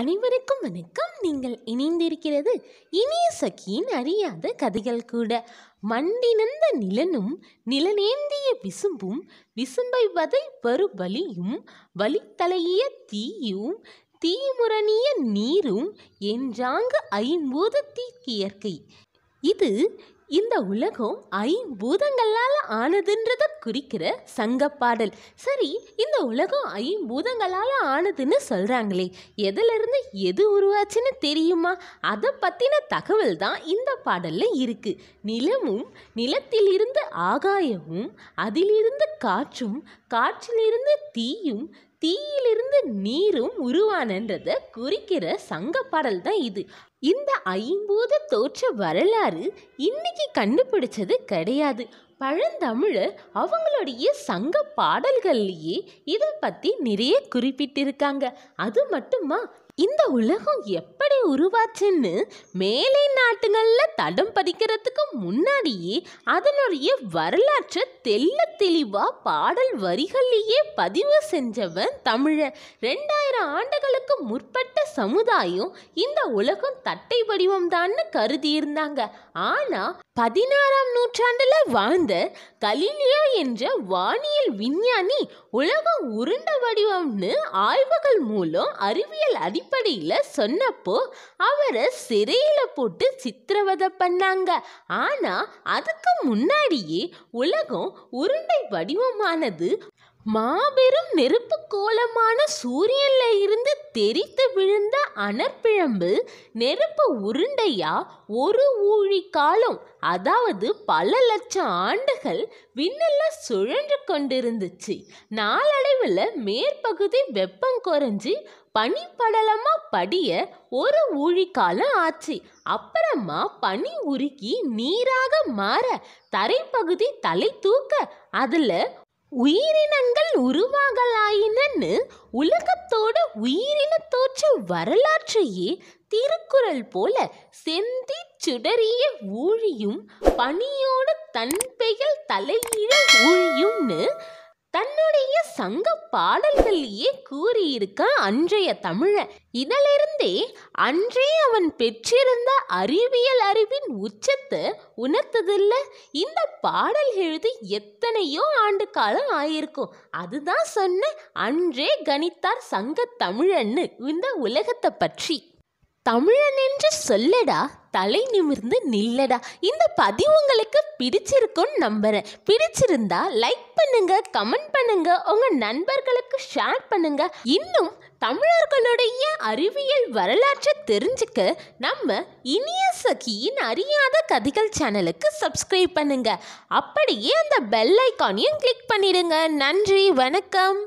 அனைவருக்கும் வணக்கம் நீங்கள் இணைந்திருக்கிறது இனிய சக்கியின் அறியாத கதைகள் கூட மண்டினந்த நிலனும் நிலநேந்திய விசும்பும் விசும்பை வதை பரு வலியும் வலித்தலையிய தீயும் தீமுரணிய நீரும் என்றாங்கு ஐம்பூத தீக்கியற்கை இது இந்த உலகம் ஐம்பூதங்களால் ஆனதுன்றதை குறிக்கிற சங்கப்பாடல் சரி இந்த உலகம் ஐம்பூதங்களால் ஆனதுன்னு சொல்கிறாங்களே எதிலிருந்து எது உருவாச்சுன்னு தெரியுமா அதை பற்றின தகவல் தான் இந்த பாடலில் இருக்குது நிலமும் நிலத்திலிருந்து ஆகாயமும் அதிலிருந்து காற்றும் காற்றிலிருந்து தீயும் தீயிலிருந்து நீரும் உருவானன்றத குறிக்கிற சங்க பாடல் தான் இது இந்த ஐம்பது தோற்ற வரலாறு இன்னைக்கு கண்டுபிடிச்சது கிடையாது பழந்தமிழர் அவங்களுடைய சங்க பாடல்கள்லேயே இதை பற்றி நிறைய குறிப்பிட்டிருக்காங்க அது மட்டுமா இந்த உலகம் எப்போ உருவாச்சுன்னு மேலை நாட்டுகளில் தடம் பதிக்கிறதுக்கு முன்னாடியே அதனுடைய வரலாற்றை தெல்ல தெளிவாக பாடல் வரிகளிலேயே பதிவு செஞ்சவன் தமிழர் ரெண்டாயிரம் ஆண்டுகளுக்கு முற்பட்ட சமுதாயம் இந்த உலகம் தட்டை வடிவம்தான்னு கருதியிருந்தாங்க ஆனால் பதினாறாம் நூற்றாண்டில் வாழ்ந்த கலீலியோ என்ற வானியல் விஞ்ஞானி உலகம் உருண்ட வடிவம்னு ஆய்வுகள் மூலம் அறிவியல் அடிப்படையில் சொன்னப்போ அவரை சிறையில் போட்டு சித்திரவதை பண்ணாங்க ஆனால் அதுக்கு முன்னாடியே உலகம் உருண்டை வடிவமானது மாபெரும் நெருப்பு கோலமான சூரியன்ல இருந்து தெரித்து விழுந்த அனற்பிழம்பு நெருப்பு உருண்டையா ஒரு ஊழி காலம் அதாவது பல லட்சம் ஆண்டுகள் விண்ணில் சுழன்று கொண்டிருந்துச்சு நாளடைவில் மேற்பகுதி வெப்பம் குறைஞ்சி படலமாக படிய ஒரு ஊழிக்காலம் ஆச்சு அப்புறமா பனி உருக்கி நீராக மாற தரைப்பகுதி தலை தூக்க அதில் உயிரினங்கள் உருவாகலாயினன்னு உலகத்தோட உயிரினத்தோற்ற வரலாற்றையே திருக்குறள் போல செந்தி சுடறிய ஊழியும் பனியோட தன்பெயல் தலையீழ ஊழியும் சங்க பாடல்கள்லேயே கூறியிருக்க அன்றைய தமிழ இதிலிருந்தே அன்றே அவன் பெற்றிருந்த அறிவியல் அறிவின் உச்சத்தை உணர்த்ததில்ல இந்த பாடல் எழுதி எத்தனையோ ஆண்டு காலம் ஆயிருக்கும் அதுதான் சொன்ன அன்றே கணித்தார் சங்க தமிழன்னு இந்த உலகத்தை பற்றி தமிழன் என்று சொல்லடா தலை நிமிர்ந்து நில்லடா இந்த பதிவு உங்களுக்கு பிடிச்சிருக்கும்னு நம்புகிறேன் பிடிச்சிருந்தா லைக் பண்ணுங்க கமெண்ட் பண்ணுங்க உங்கள் நண்பர்களுக்கு ஷேர் பண்ணுங்க இன்னும் தமிழர்களுடைய அறிவியல் வரலாற்றை தெரிஞ்சுக்க நம்ம இனிய சகியின் அறியாத கதைகள் சேனலுக்கு சப்ஸ்கிரைப் பண்ணுங்க அப்படியே அந்த பெல் ஐக்கானையும் கிளிக் பண்ணிடுங்க நன்றி வணக்கம்